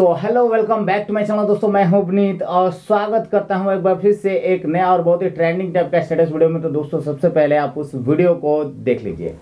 तो hello welcome back to my channel दोस्तों मैं हूं उपनीत और स्वागत करता हूं एक बार फिर से एक नया और बहुत ही ट्रेंडिंग टाइप का स्टेटस वीडियो में तो दोस्तों सबसे पहले आप उस वीडियो को देख लीजिए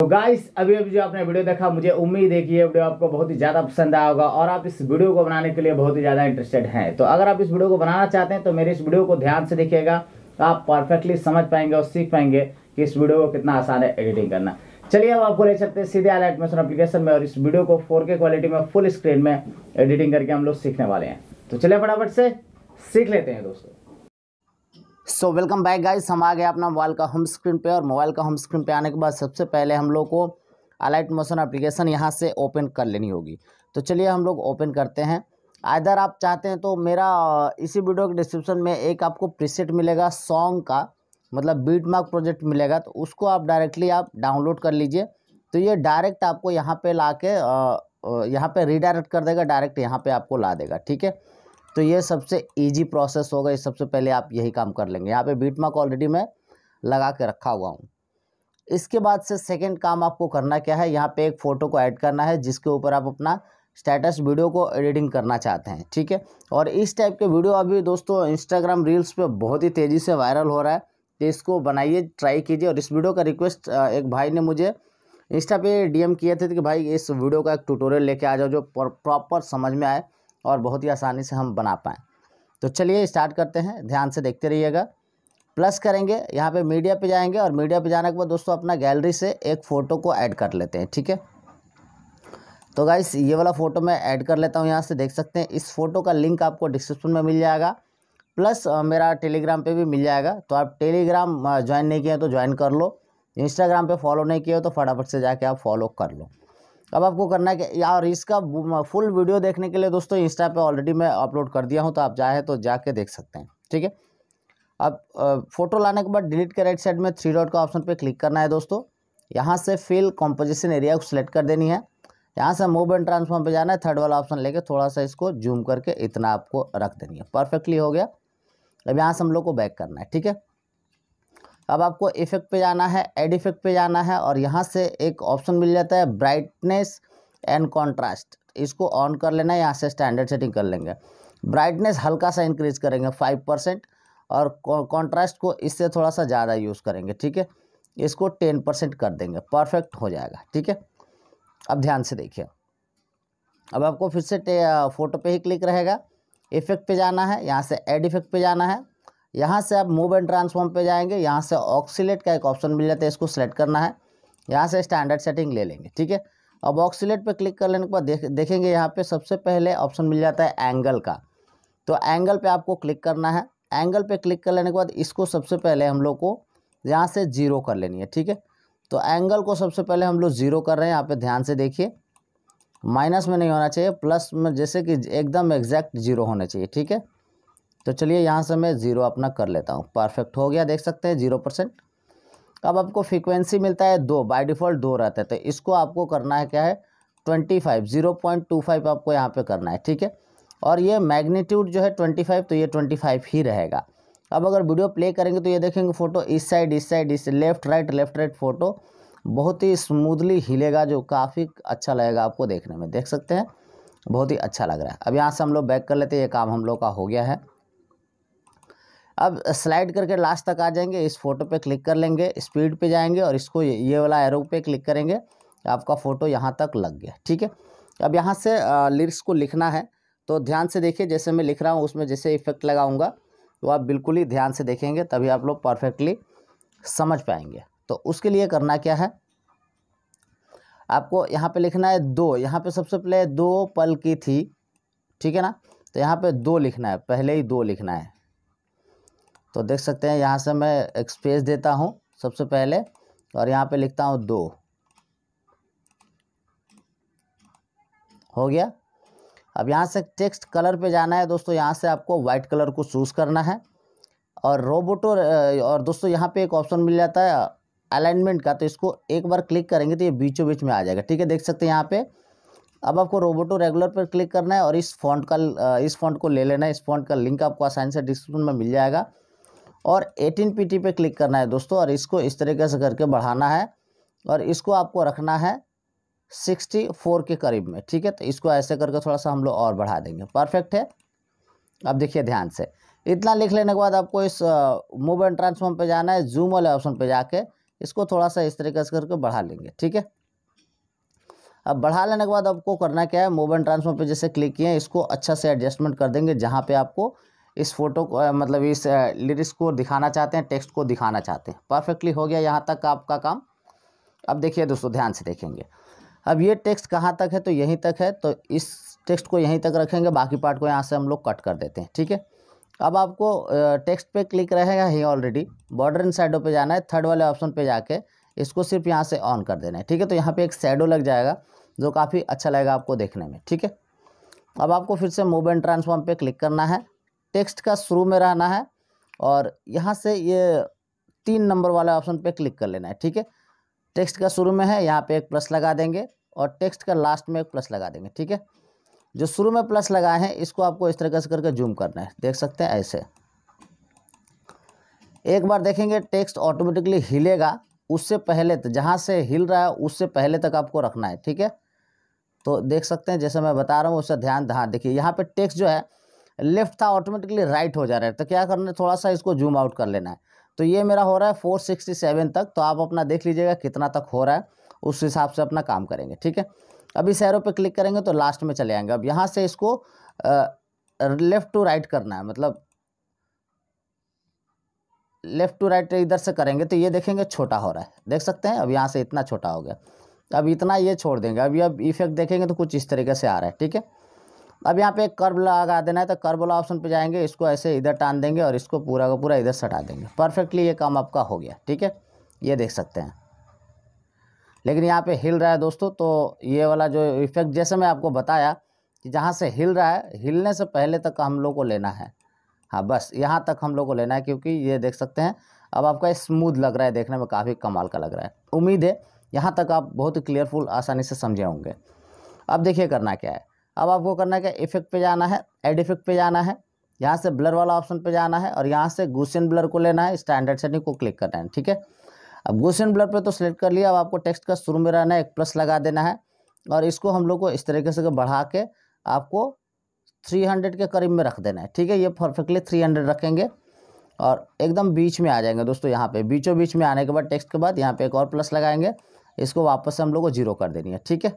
तो गाइस अभी अभी जो आपने वीडियो देखा मुझे उम्मीद है कि ये वीडियो आपको बहुत ही ज़्यादा पसंद आया होगा और आप इस वीडियो को बनाने के लिए बहुत ही ज़्यादा इंटरेस्टेड हैं तो अगर आप इस वीडियो को बनाना चाहते हैं तो मेरे इस वीडियो को ध्यान से देखिएगा तो आप परफेक्टली समझ पाएंगे और सीख पाएंगे कि इस वीडियो को कितना आसान है एडिटिंग करना चलिए अब आपको ले सकते हैं सीधे आल एटमेशन अपलीकेशन में और इस वीडियो को फोर क्वालिटी में फुल स्क्रीन में एडिटिंग करके हम लोग सीखने वाले हैं तो चलिए फटाफट से सीख लेते हैं दोस्तों सो वेलकम बैक गाइस हम आ गए अपना मोबाइल का होम स्क्रीन पे और मोबाइल का होम स्क्रीन पे आने के बाद सबसे पहले हम लोग को अलाइट मोशन एप्लीकेशन यहाँ से ओपन कर लेनी होगी तो चलिए हम लोग ओपन करते हैं आइधर आप चाहते हैं तो मेरा इसी वीडियो के डिस्क्रिप्शन में एक आपको प्रीसेट मिलेगा सॉन्ग का मतलब बीट मार्क प्रोजेक्ट मिलेगा तो उसको आप डायरेक्टली आप डाउनलोड कर लीजिए तो ये डायरेक्ट आपको यहाँ पे ला के यहाँ पर रिडायरेक्ट कर देगा डायरेक्ट यहाँ पर आपको ला देगा ठीक है तो ये सबसे ईजी प्रोसेस होगा ये सबसे पहले आप यही काम कर लेंगे यहाँ पे बीट मार्क ऑलरेडी मैं लगा के रखा हुआ हूँ इसके बाद से सेकेंड काम आपको करना क्या है यहाँ पे एक फ़ोटो को ऐड करना है जिसके ऊपर आप अपना स्टेटस वीडियो को एडिटिंग करना चाहते हैं ठीक है और इस टाइप के वीडियो अभी दोस्तों इंस्टाग्राम रील्स पर बहुत ही तेज़ी से वायरल हो रहा है तो इसको बनाइए ट्राई कीजिए और इस वीडियो का रिक्वेस्ट एक भाई ने मुझे इंस्टा पे डीएम किए थे कि भाई इस वीडियो का एक ट्यूटोरियल लेके आ जाओ जो प्रॉपर समझ में आए और बहुत ही आसानी से हम बना पाएँ तो चलिए स्टार्ट करते हैं ध्यान से देखते रहिएगा प्लस करेंगे यहाँ पे मीडिया पे जाएंगे और मीडिया पे जाने के बाद दोस्तों अपना गैलरी से एक फ़ोटो को ऐड कर लेते हैं ठीक है तो गाइस ये वाला फ़ोटो मैं ऐड कर लेता हूँ यहाँ से देख सकते हैं इस फ़ोटो का लिंक आपको डिस्क्रिप्शन में मिल जाएगा प्लस मेरा टेलीग्राम पे भी मिल जाएगा तो आप टेलीग्राम ज्वाइन नहीं किया तो ज्वाइन कर लो इंस्टाग्राम पर फॉलो नहीं किया तो फटाफट से जाके आप फॉलो कर लो अब आपको करना है कि यार इसका फुल वीडियो देखने के लिए दोस्तों इंस्टा पे ऑलरेडी मैं अपलोड कर दिया हूँ तो आप जाए तो जाके देख सकते हैं ठीक है अब फोटो लाने के बाद डिलीट के राइट साइड में थ्री डॉट का ऑप्शन पे क्लिक करना है दोस्तों यहाँ से फिल कॉम्पोजिशन एरिया को सिलेक्ट कर देनी है यहाँ से मूव एंड ट्रांसफॉर्म पर जाना है थर्ड वाला ऑप्शन लेके थोड़ा सा इसको जूम करके इतना आपको रख देनी है परफेक्टली हो गया अब यहाँ से हम लोग को बैक करना है ठीक है अब आपको इफेक्ट पे जाना है एड इफेक्ट पे जाना है और यहाँ से एक ऑप्शन मिल जाता है ब्राइटनेस एंड कॉन्ट्रास्ट इसको ऑन कर लेना है यहाँ से स्टैंडर्ड सेटिंग कर लेंगे ब्राइटनेस हल्का सा इंक्रीज करेंगे फाइव परसेंट और कॉन्ट्रास्ट को इससे थोड़ा सा ज़्यादा यूज़ करेंगे ठीक है इसको टेन परसेंट कर देंगे परफेक्ट हो जाएगा ठीक है अब ध्यान से देखिए अब आपको फिर से फोटो पे ही क्लिक रहेगा इफेक्ट पे जाना है यहाँ से एड इफेक्ट पे जाना है यहाँ से आप मूव एंड ट्रांसफॉर्म पे जाएंगे यहाँ से ऑक्सीलेट का एक ऑप्शन मिल जाता है इसको सेलेक्ट करना है यहाँ से स्टैंडर्ड सेटिंग ले लेंगे ठीक है अब ऑक्सीलेट पे क्लिक कर लेने के बाद देख देखेंगे यहाँ पे सबसे पहले ऑप्शन मिल जाता है एंगल का तो एंगल पे आपको क्लिक करना है एंगल पे क्लिक कर लेने के बाद इसको सबसे पहले हम लोग को यहाँ से जीरो कर लेनी है ठीक है तो एंगल को सबसे पहले हम लोग जीरो कर रहे हैं यहाँ पे ध्यान से देखिए माइनस में नहीं होना चाहिए प्लस में जैसे कि एकदम एग्जैक्ट जीरो होना चाहिए ठीक है तो चलिए यहाँ से मैं ज़ीरो अपना कर लेता हूँ परफेक्ट हो गया देख सकते हैं ज़ीरो परसेंट अब आपको फ्रीक्वेंसी मिलता है दो बाय डिफ़ॉल्ट दो रहता है तो इसको आपको करना है क्या है twenty five zero point two five आपको यहाँ पे करना है ठीक है और ये मैग्नीट्यूड जो है ट्वेंटी फाइव तो ये ट्वेंटी फाइव ही रहेगा अब अगर वीडियो प्ले करेंगे तो ये देखेंगे फ़ोटो इस साइड इस साइड इस left right left right photo बहुत ही स्मूदली हिलेगा जो काफ़ी अच्छा लगेगा आपको देखने में देख सकते हैं बहुत ही अच्छा लग रहा है अब यहाँ से हम लोग बैक कर लेते हैं ये काम हम लोग का हो गया है अब स्लाइड करके लास्ट तक आ जाएंगे इस फोटो पे क्लिक कर लेंगे स्पीड पे जाएंगे और इसको ये वाला एरो पे क्लिक करेंगे आपका फ़ोटो यहाँ तक लग गया ठीक है अब यहाँ से लिरिक्स को लिखना है तो ध्यान से देखिए जैसे मैं लिख रहा हूँ उसमें जैसे इफेक्ट लगाऊँगा तो आप बिल्कुल ही ध्यान से देखेंगे तभी आप लोग परफेक्टली समझ पाएंगे तो उसके लिए करना क्या है आपको यहाँ पे लिखना है दो यहाँ पे सबसे पहले दो पल की थी ठीक है ना तो यहाँ पे दो लिखना है पहले ही दो लिखना है तो देख सकते हैं यहाँ से मैं एक स्पेस देता हूँ सबसे पहले और यहाँ पे लिखता हूँ दो हो गया अब यहाँ से टेक्स्ट कलर पे जाना है दोस्तों यहाँ से आपको वाइट कलर को चूज़ करना है और रोबोटो और दोस्तों यहाँ पे एक ऑप्शन मिल जाता है अलाइनमेंट का तो इसको एक बार क्लिक करेंगे तो ये बीचों बीच में आ जाएगा ठीक है देख सकते हैं यहाँ पे अब आपको रोबोटो रेगुलर पर क्लिक करना है और इस फॉन्ट का इस फॉन्ट को ले लेना है इस फॉन्ट का लिंक आपको आसानी से डिस्क्रिप्शन में मिल जाएगा और 18 पीटी पे क्लिक करना है दोस्तों और इसको इस तरीके से करके बढ़ाना है और इसको आपको रखना है 64 के करीब में ठीक है तो इसको ऐसे करके थोड़ा सा हम लोग और बढ़ा देंगे परफेक्ट है अब देखिए ध्यान से इतना लिख लेने के बाद आपको इस मूव एंड ट्रांसफॉर्म पे जाना है जूम वाले ऑप्शन पे जाके इसको थोड़ा सा इस तरीके से करके बढ़ा लेंगे ठीक है अब बढ़ा लेने के बाद आपको करना क्या है मूव एंड ट्रांसफॉर्म पर जैसे क्लिक किए इसको अच्छा से एडजस्टमेंट कर देंगे जहाँ पर आपको इस फोटो को मतलब इस लिरिक्स को दिखाना चाहते हैं टेक्स्ट को दिखाना चाहते हैं परफेक्टली हो गया यहाँ तक आपका काम अब देखिए दोस्तों ध्यान से देखेंगे अब ये टेक्स्ट कहाँ तक है तो यहीं तक है तो इस टेक्स्ट को यहीं तक रखेंगे बाकी पार्ट को यहाँ से हम लोग कट कर देते हैं ठीक है अब आपको टेक्स्ट पे क्लिक रहेगा ही ऑलरेडी बॉर्डर इन साइडों पर जाना है थर्ड वाले ऑप्शन पे जाके इसको सिर्फ यहाँ से ऑन कर देना है ठीक है तो यहाँ पे एक सैडो लग जाएगा जो काफ़ी अच्छा लगेगा आपको देखने में ठीक है अब आपको फिर से मूव एंड ट्रांसफॉर्म पे क्लिक करना है टेक्स्ट का शुरू में रहना है और यहाँ से ये तीन नंबर वाला ऑप्शन पे क्लिक कर लेना है ठीक है टेक्स्ट का शुरू में है यहाँ पे एक प्लस लगा देंगे और टेक्स्ट का लास्ट में एक प्लस लगा देंगे ठीक है जो शुरू में प्लस लगाए हैं इसको आपको इस तरीके से करके जूम करना है देख सकते हैं ऐसे एक बार देखेंगे टेक्स्ट ऑटोमेटिकली हिलेगा उससे पहले तो जहाँ से हिल रहा है उससे पहले तक आपको रखना है ठीक है तो देख सकते हैं जैसे मैं बता रहा हूँ उससे ध्यान हाँ देखिए यहाँ पे टेक्स्ट जो है लेफ्ट था ऑटोमेटिकली राइट हो जा रहा है तो क्या करना है थोड़ा सा इसको जूम आउट कर लेना है तो ये मेरा हो रहा है फोर सिक्सटी सेवन तक तो आप अपना देख लीजिएगा कितना तक हो रहा है उस हिसाब से अपना काम करेंगे ठीक है अभी इस एरो पे क्लिक करेंगे तो लास्ट में चले आएंगे अब यहाँ से इसको लेफ़्ट टू राइट करना है मतलब लेफ़्ट टू राइट इधर से करेंगे तो ये देखेंगे छोटा हो रहा है देख सकते हैं अब यहाँ से इतना छोटा हो गया अब इतना ये छोड़ देंगे अभी अब इफेक्ट देखेंगे तो कुछ इस तरीके से आ रहा है ठीक है अब यहाँ पे कर्व लगा देना है तो कर्व वाला ऑप्शन पे जाएंगे इसको ऐसे इधर टान देंगे और इसको पूरा का पूरा इधर सटा देंगे परफेक्टली ये काम आपका हो गया ठीक है ये देख सकते हैं लेकिन यहाँ पे हिल रहा है दोस्तों तो ये वाला जो इफेक्ट जैसे मैं आपको बताया कि जहाँ से हिल रहा है हिलने से पहले तक हम लोग को लेना है हाँ बस यहाँ तक हम लोग को लेना है क्योंकि ये देख सकते हैं अब आपका स्मूथ लग रहा है देखने में काफ़ी कमाल का लग रहा है उम्मीद है यहाँ तक आप बहुत ही क्लियरफुल आसानी से समझे होंगे अब देखिए करना क्या है अब आपको करना है क्या इफेक्ट पे जाना है एड इफेक्ट पे जाना है यहाँ से ब्लर वाला ऑप्शन पे जाना है और यहाँ से गुसेन ब्लर को लेना है स्टैंडर्ड सेटिंग को क्लिक करना है ठीक है अब गुसेन ब्लर पे तो सिलेक्ट कर लिया अब आपको टेक्स्ट का शुरू में रहना है एक प्लस लगा देना है और इसको हम लोग को इस तरीके से बढ़ा के आपको हंड्रेड के करीब में रख देना है ठीक है ये परफेक्टली हंड्रेड रखेंगे और एकदम बीच में आ जाएंगे दोस्तों यहाँ पे बीचों बीच में आने के बाद टेक्स्ट के बाद यहाँ पे एक और प्लस लगाएंगे इसको वापस से हम लोग को जीरो कर देनी है ठीक है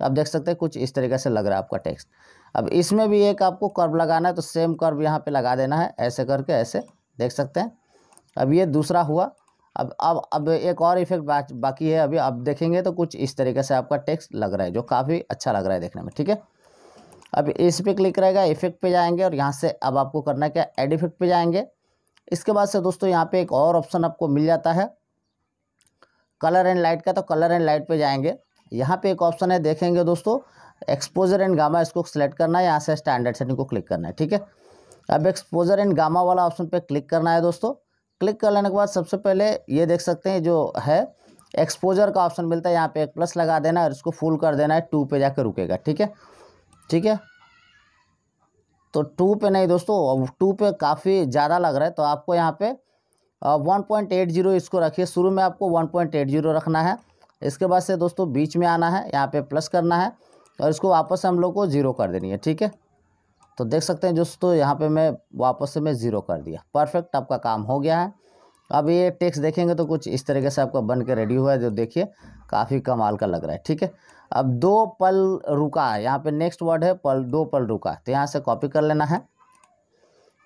आप देख सकते हैं कुछ इस तरीके से लग रहा है आपका टेक्स्ट अब इसमें भी एक आपको कर्व लगाना है तो सेम कर्व यहाँ पे लगा देना है ऐसे करके ऐसे देख सकते हैं अब ये दूसरा हुआ अब अब अब एक और इफेक्ट बा, बाकी है अभी आप देखेंगे तो कुछ इस तरीके से आपका टेक्स्ट लग रहा है जो काफ़ी अच्छा लग रहा है देखने में ठीक है अब इस पर क्लिक रहेगा इफेक्ट पे जाएंगे और यहाँ से अब आपको करना क्या एड इफेक्ट पे जाएंगे इसके बाद से दोस्तों यहाँ पर एक और ऑप्शन आपको मिल जाता है कलर एंड लाइट का तो कलर एंड लाइट पे जाएंगे यहाँ पे एक ऑप्शन है देखेंगे दोस्तों एक्सपोजर एंड गामा इसको सिलेक्ट करना है यहाँ से स्टैंडर्ड सेटिंग को क्लिक करना है ठीक है अब एक्सपोजर एंड गामा वाला ऑप्शन पे क्लिक करना है दोस्तों क्लिक कर लेने के बाद सबसे पहले ये देख सकते हैं जो है एक्सपोजर का ऑप्शन मिलता है यहाँ पे एक प्लस लगा देना है और इसको फुल कर देना है टू पे जाकर रुकेगा ठीक है ठीक है तो टू पे नहीं दोस्तों अब टू पे काफ़ी ज़्यादा लग रहा है तो आपको यहाँ पे वन पॉइंट एट जीरो इसको रखिए शुरू में आपको वन पॉइंट एट जीरो रखना है इसके बाद से दोस्तों बीच में आना है यहाँ पे प्लस करना है और इसको वापस से हम लोग को ज़ीरो कर देनी है ठीक है तो देख सकते हैं दोस्तों यहाँ पे मैं वापस से मैं ज़ीरो कर दिया परफेक्ट आपका काम हो गया है अब ये टेक्स देखेंगे तो कुछ इस तरीके से आपका बन के रेडी हुआ है जो देखिए काफ़ी कमाल का लग रहा है ठीक है अब दो पल रुका है यहाँ पर नेक्स्ट वर्ड है पल दो पल रुका तो यहाँ से कॉपी कर लेना है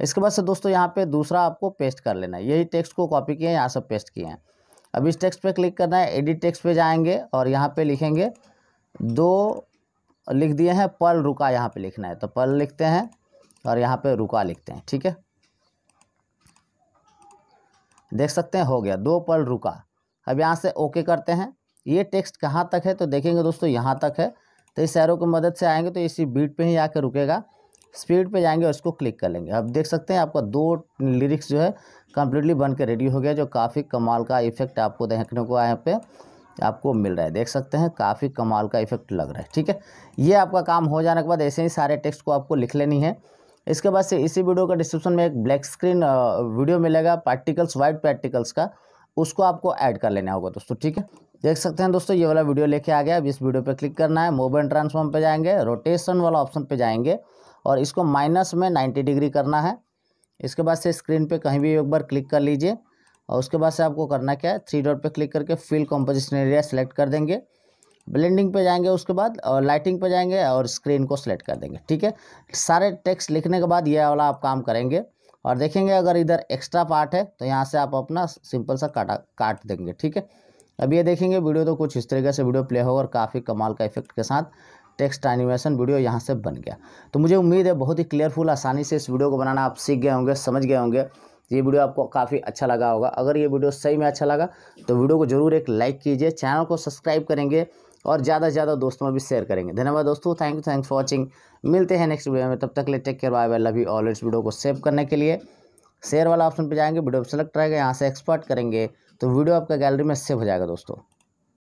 इसके बाद से दोस्तों यहाँ पे दूसरा आपको पेस्ट कर लेना है यही टेक्स्ट को कॉपी किए हैं यहाँ से पेस्ट किए हैं अब इस टेक्स्ट पे क्लिक करना है एडिट टेक्स्ट पे जाएंगे और यहाँ पे लिखेंगे दो लिख दिए हैं पल रुका यहाँ पे लिखना है तो पल लिखते हैं और यहाँ पे रुका लिखते हैं ठीक है देख सकते हैं हो गया दो पल रुका अब यहाँ से ओके करते हैं ये टेक्स्ट कहाँ तक है तो देखेंगे दोस्तों यहाँ तक है तो इस एरो की मदद से आएंगे तो इसी बीट पे ही आके रुकेगा स्पीड पे जाएंगे और इसको क्लिक कर लेंगे अब देख सकते हैं आपका दो लिरिक्स जो है कम्प्लीटली बन के रेडी हो गया जो काफ़ी कमाल का इफेक्ट आपको देखने को यहाँ पे आपको मिल रहा है देख सकते हैं काफ़ी कमाल का इफेक्ट लग रहा है ठीक है ये आपका काम हो जाने के बाद ऐसे ही सारे टेक्स्ट को आपको लिख लेनी है इसके बाद से इसी वीडियो का डिस्क्रिप्शन में एक ब्लैक स्क्रीन वीडियो मिलेगा पार्टिकल्स वाइट पार्टिकल्स का उसको आपको ऐड कर लेना होगा दोस्तों ठीक है देख सकते हैं दोस्तों ये वाला वीडियो लेके आ गया अब इस वीडियो पे क्लिक करना है मोबाइल ट्रांसफॉर्म पे जाएंगे रोटेशन वाला ऑप्शन पे जाएंगे और इसको माइनस में नाइन्टी डिग्री करना है इसके बाद से स्क्रीन पे कहीं भी एक बार क्लिक कर लीजिए और उसके बाद से आपको करना क्या है थ्री डॉट पे क्लिक करके फिल कॉम्पोजिशन एरिया सेलेक्ट कर देंगे ब्लेंडिंग पे जाएंगे उसके बाद और लाइटिंग पे जाएंगे और स्क्रीन को सिलेक्ट कर देंगे ठीक है सारे टेक्स्ट लिखने के बाद ये वाला आप काम करेंगे और देखेंगे अगर इधर एक्स्ट्रा पार्ट है तो यहाँ से आप अपना सिंपल सा काटा काट देंगे ठीक है अब ये देखेंगे वीडियो तो कुछ इस तरीके से वीडियो प्ले होगा और काफ़ी कमाल का इफेक्ट के साथ टेक्स्ट एनिमेशन वीडियो यहाँ से बन गया तो मुझे उम्मीद है बहुत ही क्लियरफुल आसानी से इस वीडियो को बनाना आप सीख गए होंगे समझ गए होंगे ये वीडियो आपको काफ़ी अच्छा लगा होगा अगर ये वीडियो सही में अच्छा लगा तो वीडियो को जरूर एक लाइक कीजिए चैनल को सब्सक्राइब करेंगे और ज़्यादा से ज़्यादा दोस्तों में भी शेयर करेंगे धन्यवाद दोस्तों thank you thanks for watching मिलते हैं नेक्स्ट वीडियो में तब तक ले take care bye bye love you all इस वीडियो को सेव करने के लिए शेयर वाला ऑप्शन पर जाएंगे वीडियो सेलेक्ट रहेगा यहाँ से एक्सपर्ट करेंगे तो वीडियो आपका गैलरी में सेव हो जाएगा दोस्तों